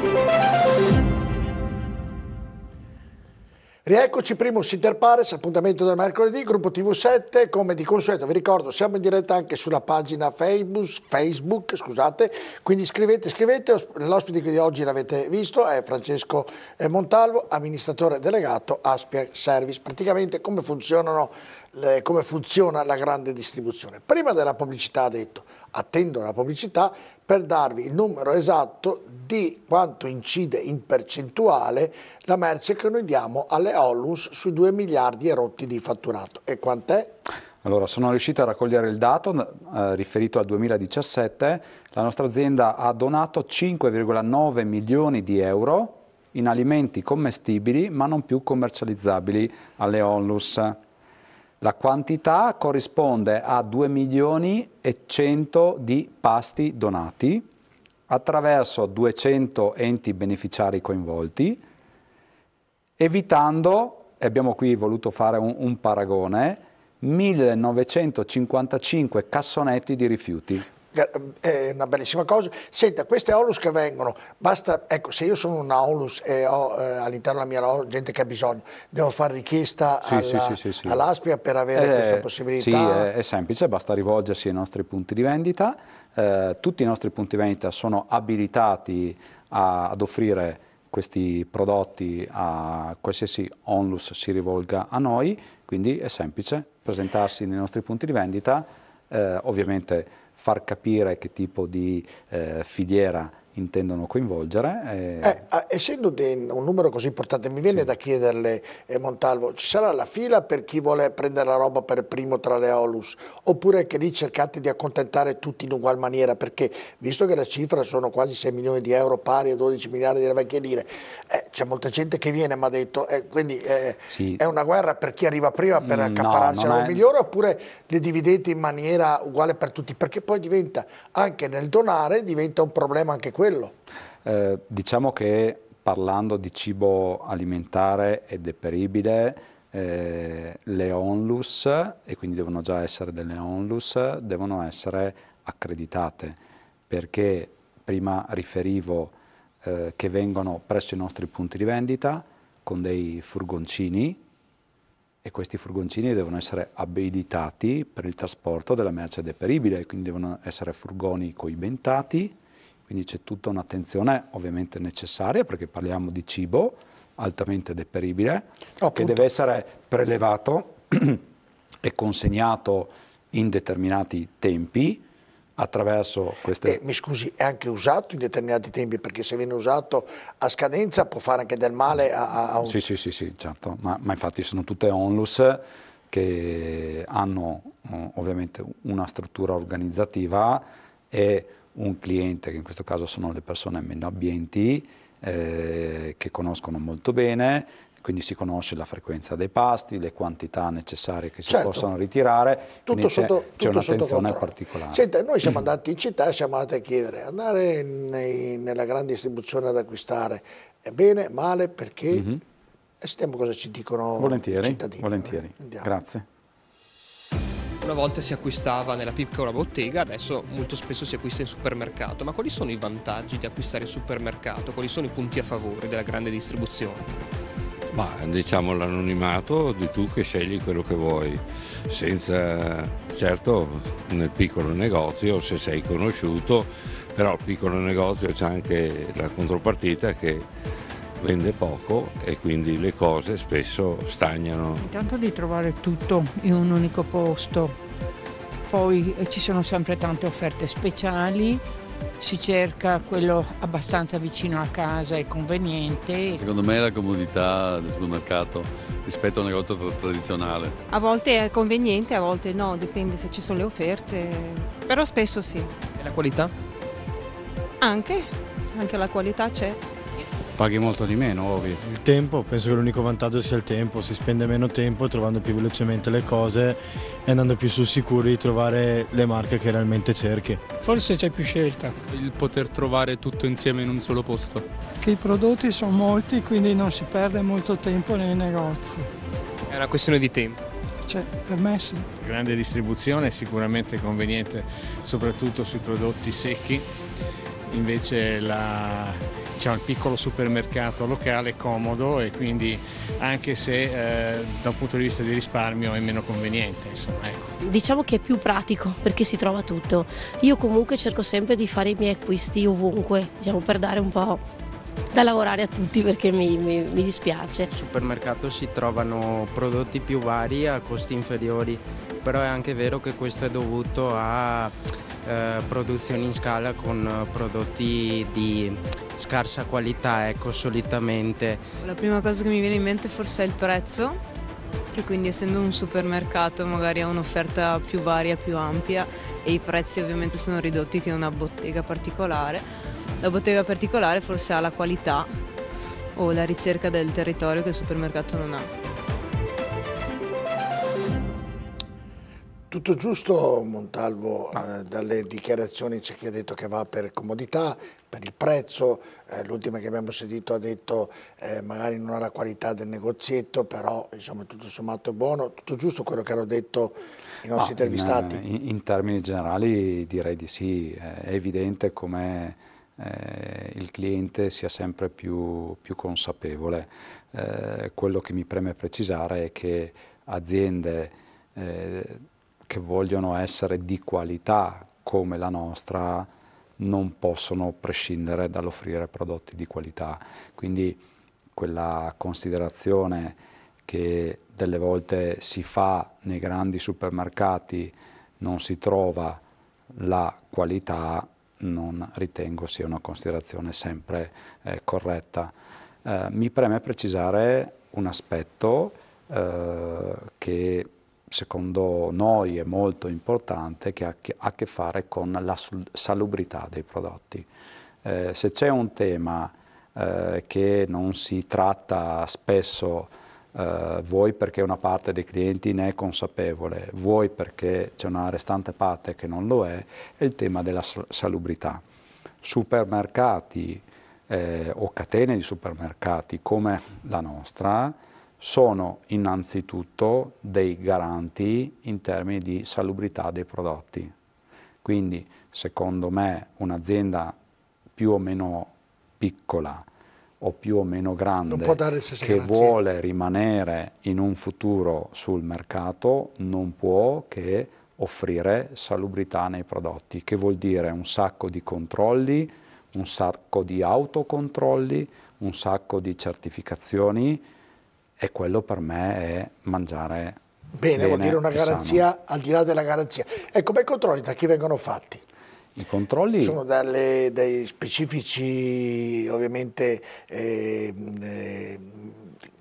Thank you. Rieccoci, primo Sinter Pares, appuntamento del mercoledì, gruppo TV7, come di consueto vi ricordo siamo in diretta anche sulla pagina Facebook, Facebook scusate, quindi scrivete, scrivete, l'ospite di oggi l'avete visto è Francesco eh, Montalvo, amministratore delegato Aspia Service, praticamente come, le, come funziona la grande distribuzione. Prima della pubblicità ha detto, attendo la pubblicità per darvi il numero esatto di quanto incide in percentuale la merce che noi diamo alle Ollus sui 2 miliardi erotti di fatturato. E quant'è? Allora, sono riuscito a raccogliere il dato eh, riferito al 2017. La nostra azienda ha donato 5,9 milioni di euro in alimenti commestibili ma non più commercializzabili alle Onlus. La quantità corrisponde a 2 milioni e 100 di pasti donati attraverso 200 enti beneficiari coinvolti evitando, e abbiamo qui voluto fare un, un paragone, 1955 cassonetti di rifiuti eh, è una bellissima cosa. Senta, queste onlus che vengono, basta, ecco, se io sono una onlus e ho eh, all'interno della mia gente che ha bisogno, devo fare richiesta sì, alla, sì, sì, all'ASPIA per avere eh, questa possibilità? Sì, è, è, semplice, basta rivolgersi ai nostri punti di vendita. Eh, tutti i nostri punti di vendita sono abilitati a, ad offrire questi prodotti a qualsiasi onlus si rivolga a noi, quindi è semplice presentarsi nei nostri punti di vendita, eh, ovviamente far capire che tipo di eh, filiera intendono coinvolgere. E... Eh, eh essendo un numero così importante, mi viene sì. da chiederle, eh, Montalvo, ci sarà la fila per chi vuole prendere la roba per primo tra le Olus? Oppure che lì cercate di accontentare tutti in ugual maniera? Perché visto che la cifra sono quasi 6 milioni di euro pari a 12 miliardi di vecchie lire, eh, c'è molta gente che viene, mi ha detto, eh, quindi eh, sì. è una guerra per chi arriva prima per mm, accapararsi no, è... migliore oppure le dividete in maniera uguale per tutti? Perché poi diventa, anche nel donare, diventa un problema anche questo quello? Eh, diciamo che parlando di cibo alimentare e deperibile, eh, le onlus, e quindi devono già essere delle onlus, devono essere accreditate, perché prima riferivo eh, che vengono presso i nostri punti di vendita con dei furgoncini e questi furgoncini devono essere abilitati per il trasporto della merce deperibile, quindi devono essere furgoni coibentati, quindi c'è tutta un'attenzione ovviamente necessaria perché parliamo di cibo altamente deperibile oh, che deve essere prelevato e consegnato in determinati tempi attraverso queste... Eh, mi scusi, è anche usato in determinati tempi perché se viene usato a scadenza può fare anche del male a, a un... Sì, sì, sì, sì certo, ma, ma infatti sono tutte onlus che hanno mm, ovviamente una struttura organizzativa e un cliente, che in questo caso sono le persone meno abbienti, eh, che conoscono molto bene, quindi si conosce la frequenza dei pasti, le quantità necessarie che si certo. possono ritirare, tutto sotto, c'è un'attenzione particolare. Senta, noi siamo andati in città e siamo andati a chiedere, andare nei, nella grande distribuzione ad acquistare è bene, male, perché? Mm -hmm. E sentiamo cosa ci dicono volentieri, i cittadini. Volentieri, eh? grazie. Una volta si acquistava nella piccola bottega, adesso molto spesso si acquista in supermercato, ma quali sono i vantaggi di acquistare in supermercato? Quali sono i punti a favore della grande distribuzione? Ma diciamo l'anonimato di tu che scegli quello che vuoi, senza certo nel piccolo negozio se sei conosciuto, però il piccolo negozio c'è anche la contropartita che vende poco e quindi le cose spesso stagnano. Intanto di trovare tutto in un unico posto, poi eh, ci sono sempre tante offerte speciali, si cerca quello abbastanza vicino a casa e conveniente. Secondo me è la comodità del supermercato rispetto a un negozio tradizionale. A volte è conveniente, a volte no, dipende se ci sono le offerte, però spesso sì. E la qualità? Anche, anche la qualità c'è paghi molto di meno, ovvio. Il tempo, penso che l'unico vantaggio sia il tempo, si spende meno tempo trovando più velocemente le cose e andando più sul sicuro di trovare le marche che realmente cerchi. Forse c'è più scelta. Il poter trovare tutto insieme in un solo posto. Che i prodotti sono molti, quindi non si perde molto tempo nei negozi. È una questione di tempo. Cioè, per me sì. Grande distribuzione è sicuramente conveniente, soprattutto sui prodotti secchi, invece la, c'è un piccolo supermercato locale comodo e quindi anche se eh, da un punto di vista di risparmio è meno conveniente. Insomma, ecco. Diciamo che è più pratico perché si trova tutto. Io comunque cerco sempre di fare i miei acquisti ovunque, diciamo per dare un po' da lavorare a tutti perché mi, mi, mi, dispiace. Al supermercato si trovano prodotti più vari a costi inferiori, però è anche vero che questo è dovuto a eh, produzioni in scala con eh, prodotti di scarsa qualità, ecco, solitamente. La prima cosa che mi viene in mente forse è il prezzo, che quindi essendo un supermercato magari ha un'offerta più varia, più ampia e i prezzi ovviamente sono ridotti che una bottega particolare. La bottega particolare forse ha la qualità o la ricerca del territorio che il supermercato non ha. Tutto giusto Montalvo, no. eh, dalle dichiarazioni c'è chi ha detto che va per comodità, per il prezzo, eh, l'ultima che abbiamo sentito ha detto eh, magari non ha la qualità del negozietto, però insomma tutto sommato è buono, tutto giusto quello che hanno detto i nostri no, intervistati? Eh, in, in, termini generali direi di sì, è evidente come eh, il cliente sia sempre più, più consapevole. Eh, quello che mi preme precisare è che aziende eh, che vogliono essere di qualità come la nostra non possono prescindere dall'offrire prodotti di qualità. Quindi quella considerazione che delle volte si fa nei grandi supermercati, non si trova la qualità, non ritengo sia una considerazione sempre eh, corretta. Eh, mi preme precisare un aspetto eh, che secondo noi è molto importante, che ha a che fare con la salubrità dei prodotti. Eh, se c'è un tema eh, che non si tratta spesso, eh, vuoi perché una parte dei clienti ne è consapevole, vuoi perché c'è una restante parte che non lo è, è il tema della salubrità. Supermercati eh, o catene di supermercati come la nostra, sono innanzitutto dei garanti in termini di salubrità dei prodotti. Quindi, secondo me, un'azienda più o meno piccola o più o meno grande che garanzie. vuole rimanere in un futuro sul mercato non può che offrire salubrità nei prodotti, che vuol dire un sacco di controlli, un sacco di autocontrolli, un sacco di certificazioni, e quello per me è mangiare bene. bene vuol dire una garanzia sano. al di là della garanzia. e come i controlli da chi vengono fatti? I controlli? Sono dalle, dai specifici, ovviamente, eh, eh,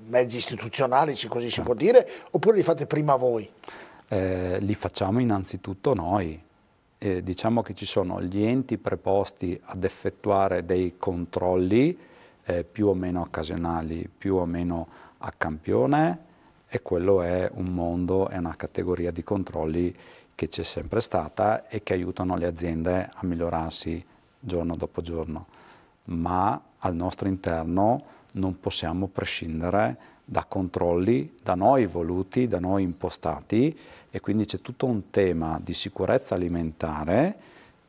mezzi istituzionali, se così si ah. può dire, oppure li fate prima voi? Eh, li facciamo innanzitutto noi. Eh, diciamo che ci sono gli enti preposti ad effettuare dei controlli eh, più o meno occasionali, più o meno a campione e quello è un mondo, è una categoria di controlli che c'è sempre stata e che aiutano le aziende a migliorarsi giorno dopo giorno. Ma al nostro interno non possiamo prescindere da controlli da noi voluti, da noi impostati e quindi c'è tutto un tema di sicurezza alimentare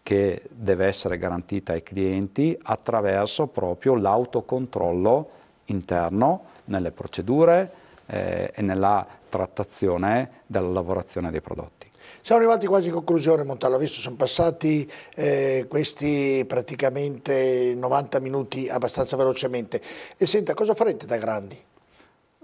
che deve essere garantita ai clienti attraverso proprio l'autocontrollo interno nelle procedure eh, e nella trattazione della lavorazione dei prodotti. Siamo arrivati quasi in conclusione Montalvo, visto sono passati eh, questi praticamente 90 minuti abbastanza velocemente. E senta, cosa farete da grandi?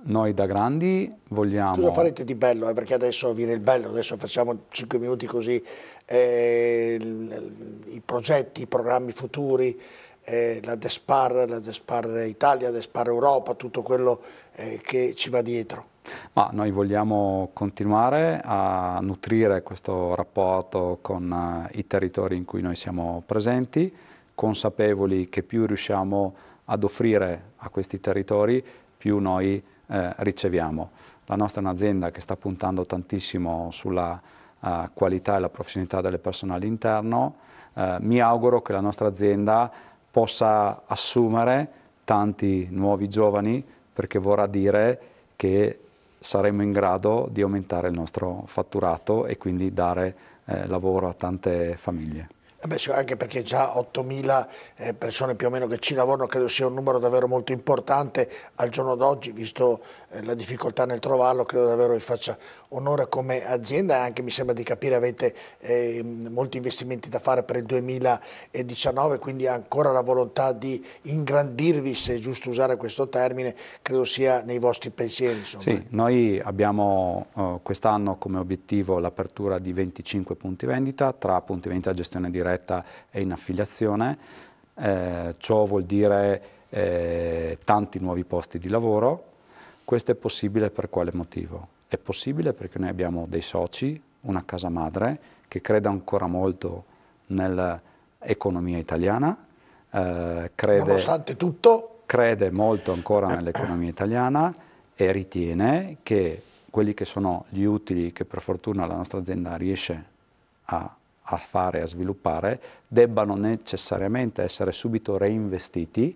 Noi da grandi vogliamo... Cosa farete di bello? Eh? Perché adesso viene il bello, adesso facciamo 5 minuti così, eh, i progetti, i programmi futuri, eh, la Despar, la Despar Italia, la Despar Europa, tutto quello eh, che ci va dietro. Ma noi vogliamo continuare a nutrire questo rapporto con eh, i territori in cui noi siamo presenti, consapevoli che più riusciamo ad offrire a questi territori, più noi eh, riceviamo. La nostra è un'azienda che sta puntando tantissimo sulla eh, qualità e la professionalità delle persone all'interno. Eh, mi auguro che la nostra azienda possa assumere tanti nuovi giovani perché vorrà dire che saremo in grado di aumentare il nostro fatturato e quindi dare eh, lavoro a tante famiglie. Eh beh, anche perché già 8.000 eh, persone più o meno che ci lavorano credo sia un numero davvero molto importante al giorno d'oggi, visto eh, la difficoltà nel trovarlo, credo davvero vi faccia onore come azienda e anche mi sembra di capire avete eh, molti investimenti da fare per il 2019, quindi ancora la volontà di ingrandirvi, se è giusto usare questo termine, credo sia nei vostri pensieri. Insomma. Sì, noi abbiamo eh, quest'anno come obiettivo l'apertura di 25 punti vendita tra punti vendita e gestione diretta diretta e in affiliazione. Eh, ciò vuol dire eh, tanti nuovi posti di lavoro. Questo è possibile per quale motivo? È possibile perché noi abbiamo dei soci, una casa madre, che crede ancora molto nell'economia italiana. Eh, crede, Nonostante tutto. Crede molto ancora nell'economia italiana e ritiene che quelli che sono gli utili che per fortuna la nostra azienda riesce a a fare, a sviluppare, debbano necessariamente essere subito reinvestiti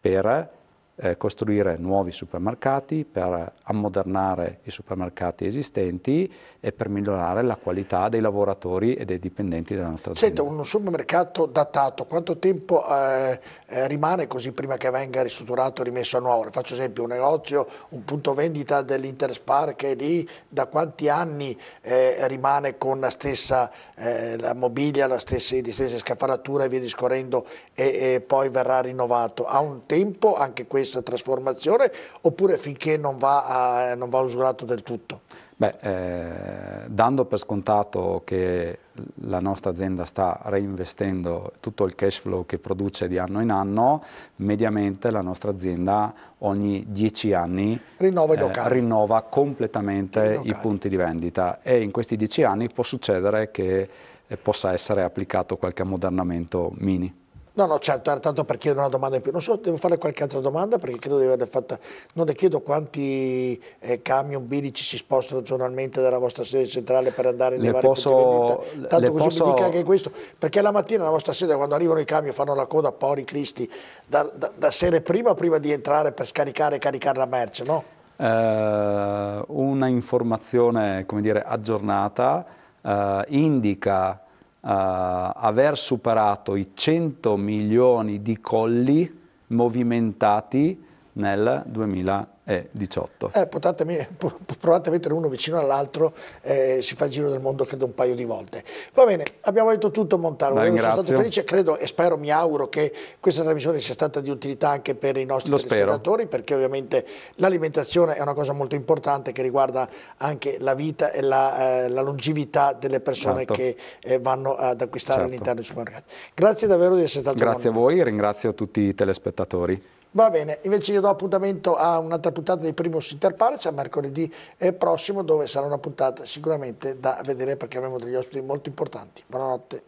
per eh, costruire nuovi supermercati, per ammodernare i supermercati esistenti e per migliorare la qualità dei lavoratori e dei dipendenti della nostra azienda. Senta, un supermercato datato, quanto tempo eh, eh rimane così prima che venga ristrutturato e rimesso a nuovo? Le faccio esempio, un negozio, un punto vendita dell'Interspar che è lì, da quanti anni eh, rimane con la stessa eh, la mobilia, la stessa, le stesse scaffalature e via discorrendo e, e poi verrà rinnovato? Ha un tempo anche questo? questa trasformazione oppure finché non va, a, non va usurato del tutto? Beh, eh, dando per scontato che la nostra azienda sta reinvestendo tutto il cash flow che produce di anno in anno, mediamente la nostra azienda ogni 10 anni rinnova, i eh, rinnova completamente i, i punti di vendita e in questi 10 anni può succedere che eh, possa essere applicato qualche ammodernamento mini. No, no, certo, era tanto per chiedere una domanda in più. Non so, devo fare qualche altra domanda perché credo di averla fatta. Non le chiedo quanti eh, camion bidici si spostano giornalmente dalla vostra sede centrale per andare in le vari posso, punti Tanto così posso... mi dica anche questo. Perché la mattina nella vostra sede quando arrivano i camion fanno la coda, pori cristi, da, da, da sere prima, prima di entrare per scaricare e caricare la merce, no? Eh, una informazione, come dire, aggiornata eh, indica eh, aver superato i 100 milioni di colli movimentati nel 2019 e 18. Eh, provate a mettere uno vicino all'altro, eh, si fa il giro del mondo credo un paio di volte. Va bene, abbiamo detto tutto Montano, Dai, sono stato felice, credo e spero, mi auguro che questa trasmissione sia stata di utilità anche per i nostri spettatori, perché ovviamente l'alimentazione è una cosa molto importante che riguarda anche la vita e la, eh, la longevità delle persone certo. che eh, vanno ad acquistare certo. all'interno dei supermercati. Grazie davvero di essere stato qui. Grazie a voi, ringrazio tutti i telespettatori. Va bene, invece io do appuntamento a un'altra puntata di Primus Interpares a cioè mercoledì eh, prossimo dove sarà una puntata sicuramente da vedere perché avremo degli ospiti molto importanti. Buonanotte.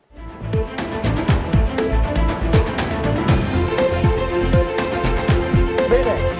Bene.